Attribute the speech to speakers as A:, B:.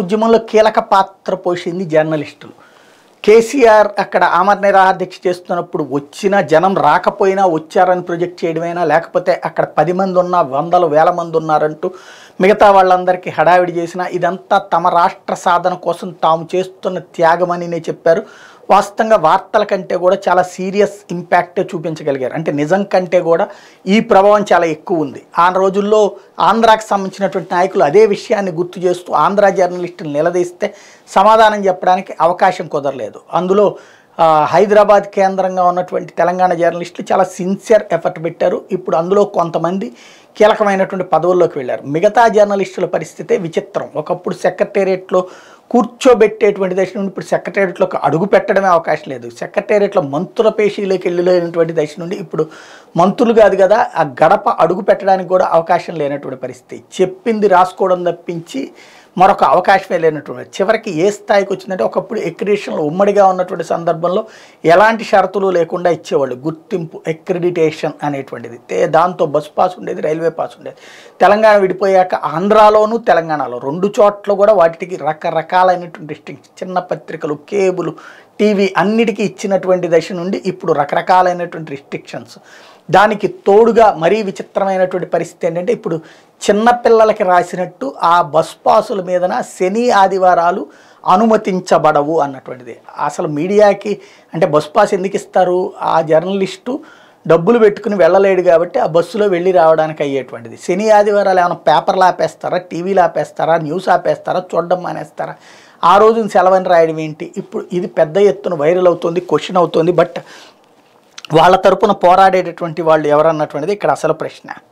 A: ఉద్యమంలో కీలక పాత్ర పోషింది జర్నలిస్టులు కేసీఆర్ అక్కడ ఆమర నిరాధ్యక్ష చేస్తున్నప్పుడు వచ్చిన జనం రాకపోయినా వచ్చారని ప్రొజెక్ట్ చేయడమైనా లేకపోతే అక్కడ పది మంది ఉన్నా వందలు వేల మంది ఉన్నారంటూ మిగతా వాళ్ళందరికీ హడావిడి చేసిన ఇదంతా తమ రాష్ట్ర సాధన కోసం తాము చేస్తున్న త్యాగమని చెప్పారు వాస్తవంగా వార్తల కంటే కూడా చాలా సీరియస్ ఇంపాక్ట్ చూపించగలిగారు అంటే నిజం కంటే కూడా ఈ ప్రభావం చాలా ఎక్కువ ఉంది ఆ రోజుల్లో ఆంధ్రాకి సంబంధించినటువంటి నాయకులు అదే విషయాన్ని గుర్తు చేస్తూ ఆంధ్ర జర్నలిస్టులు నిలదీస్తే సమాధానం చెప్పడానికి అవకాశం కుదరలేదు అందులో హైదరాబాద్ కేంద్రంగా ఉన్నటువంటి తెలంగాణ జర్నలిస్టులు చాలా సిన్సియర్ ఎఫర్ట్ పెట్టారు ఇప్పుడు అందులో కొంతమంది కీలకమైనటువంటి పదవుల్లోకి వెళ్ళారు మిగతా జర్నలిస్టుల పరిస్థితే విచిత్రం ఒకప్పుడు సెక్రటేరియట్లో కూర్చోబెట్టేటువంటి దశ నుండి ఇప్పుడు సెక్రటేరియట్లోకి అడుగు పెట్టడమే అవకాశం లేదు సెక్రటేరియట్లో మంత్రుల పేషీలోకి వెళ్ళలేనటువంటి దశ నుండి ఇప్పుడు మంత్రులు కాదు కదా ఆ గడప అడుగు పెట్టడానికి కూడా అవకాశం లేనటువంటి పరిస్థితి చెప్పింది రాసుకోవడం తప్పించి మరొక అవకాశమే లేనటువంటి చివరికి ఏ స్థాయికి వచ్చిందంటే ఒకప్పుడు ఎక్రిడేషన్లో ఉమ్మడిగా ఉన్నటువంటి సందర్భంలో ఎలాంటి షరతులు లేకుండా ఇచ్చేవాళ్ళు గుర్తింపు ఎక్రిడిటేషన్ అనేటువంటిది దాంతో బస్ పాస్ ఉండేది రైల్వే పాస్ ఉండేది తెలంగాణ విడిపోయాక ఆంధ్రాలోను తెలంగాణలో రెండు చోట్ల కూడా వాటికి రకరకాలైనటువంటి డిస్టింక్షన్ చిన్న పత్రికలు కేబులు టీవీ అన్నిటికీ ఇచ్చినటువంటి దశ నుండి ఇప్పుడు రకరకాలైనటువంటి రిస్ట్రిక్షన్స్ దానికి తోడుగా మరీ విచిత్రమైనటువంటి పరిస్థితి ఏంటంటే ఇప్పుడు చిన్నపిల్లలకి రాసినట్టు ఆ బస్ పాసుల మీదన శని ఆదివారాలు అనుమతించబడవు అన్నటువంటిది అసలు మీడియాకి అంటే బస్ పాస్ ఎందుకు ఇస్తారు ఆ జర్నలిస్టు డబ్బులు పెట్టుకుని వెళ్ళలేడు కాబట్టి ఆ బస్సులో వెళ్ళి రావడానికి అయ్యేటువంటిది శని ఆదివారాలు ఏమైనా పేపర్లు ఆపేస్తారా టీవీలు ఆపేస్తారా న్యూస్ ఆపేస్తారా చూడడం మానేస్తారా ఆ రోజున సెలవని రాయడం ఏంటి ఇప్పుడు ఇది పెద్ద ఎత్తున వైరల్ అవుతుంది క్వశ్చన్ అవుతుంది బట్ వాళ్ళ తరపున పోరాడేటటువంటి వాళ్ళు ఎవరన్నటువంటిది ఇక్కడ అసలు ప్రశ్న